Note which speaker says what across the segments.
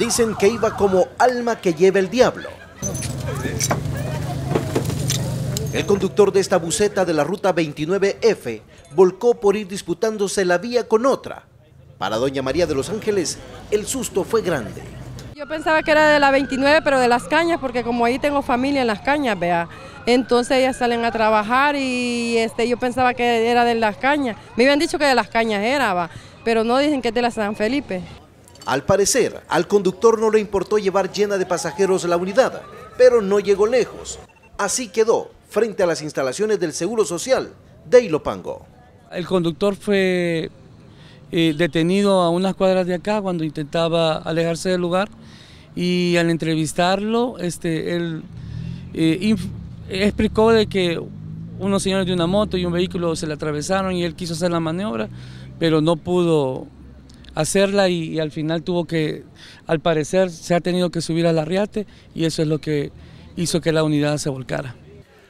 Speaker 1: Dicen que iba como alma que lleva el diablo. El conductor de esta buceta de la ruta 29F volcó por ir disputándose la vía con otra. Para doña María de los Ángeles, el susto fue grande.
Speaker 2: Yo pensaba que era de la 29, pero de las cañas, porque como ahí tengo familia en las cañas, vea. Entonces ellas salen a trabajar y este, yo pensaba que era de las cañas. Me habían dicho que de las cañas era, va, pero no dicen que es de la San Felipe.
Speaker 1: Al parecer, al conductor no le importó llevar llena de pasajeros la unidad, pero no llegó lejos. Así quedó frente a las instalaciones del Seguro Social
Speaker 3: de pango. El conductor fue eh, detenido a unas cuadras de acá cuando intentaba alejarse del lugar y al entrevistarlo, este, él eh, explicó de que unos señores de una moto y un vehículo se le atravesaron y él quiso hacer la maniobra, pero no pudo hacerla y, al final tuvo que, al parecer, se ha tenido que subir al arriate y eso es lo que hizo que la unidad se volcara.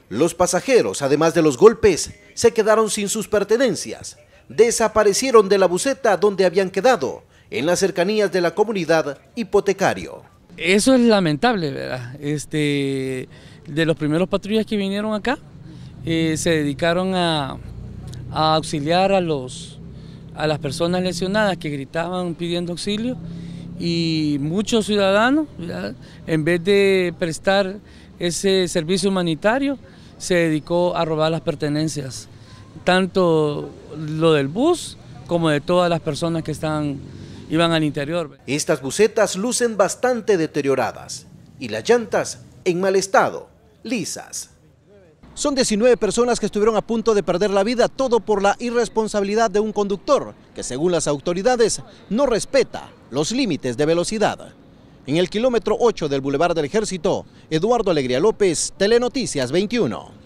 Speaker 1: Los pasajeros, además de los golpes, se quedaron sin sus pertenencias. Desaparecieron de la buceta donde habían quedado, en las cercanías de la comunidad hipotecario.
Speaker 3: Eso es lamentable, ¿verdad? Este, de los primeros patrullas que vinieron acá, eh, se dedicaron a auxiliar a los, a las personas lesionadas que gritaban pidiendo auxilio y muchos ciudadanos, en vez de prestar ese servicio humanitario, se dedicó a robar las pertenencias, tanto lo del bus como de todas las personas que iban al interior. Estas busetas lucen bastante deterioradas y las llantas
Speaker 1: en mal estado, lisas. Son 19 personas que estuvieron a punto de perder la vida, todo por la irresponsabilidad de un conductor que, según las autoridades, no respeta los límites de velocidad. En el kilómetro 8 del Boulevard del Ejército, Eduardo Alegría López, Telenoticias 21.